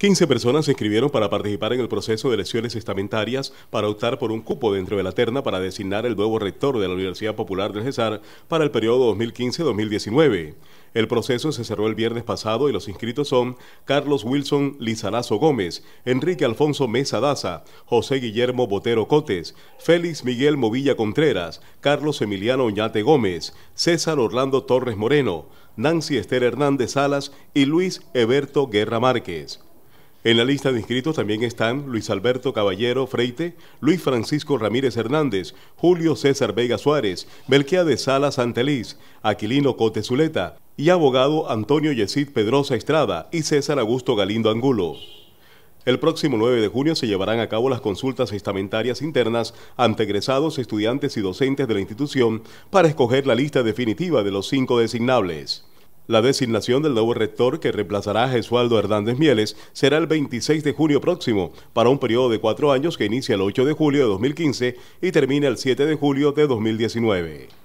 15 personas se inscribieron para participar en el proceso de elecciones estamentarias para optar por un cupo dentro de la terna para designar el nuevo rector de la Universidad Popular del Cesar para el periodo 2015-2019. El proceso se cerró el viernes pasado y los inscritos son Carlos Wilson Lizarazo Gómez, Enrique Alfonso Mesa Daza, José Guillermo Botero Cotes, Félix Miguel Movilla Contreras, Carlos Emiliano Oñate Gómez, César Orlando Torres Moreno, Nancy Esther Hernández Salas y Luis Eberto Guerra Márquez. En la lista de inscritos también están Luis Alberto Caballero Freite, Luis Francisco Ramírez Hernández, Julio César Vega Suárez, Belquea de Sala Santeliz, Aquilino Cote Zuleta y abogado Antonio Yesid Pedrosa Estrada y César Augusto Galindo Angulo. El próximo 9 de junio se llevarán a cabo las consultas estamentarias internas ante egresados, estudiantes y docentes de la institución para escoger la lista definitiva de los cinco designables. La designación del nuevo rector que reemplazará a Jesualdo Hernández Mieles será el 26 de junio próximo, para un periodo de cuatro años que inicia el 8 de julio de 2015 y termina el 7 de julio de 2019.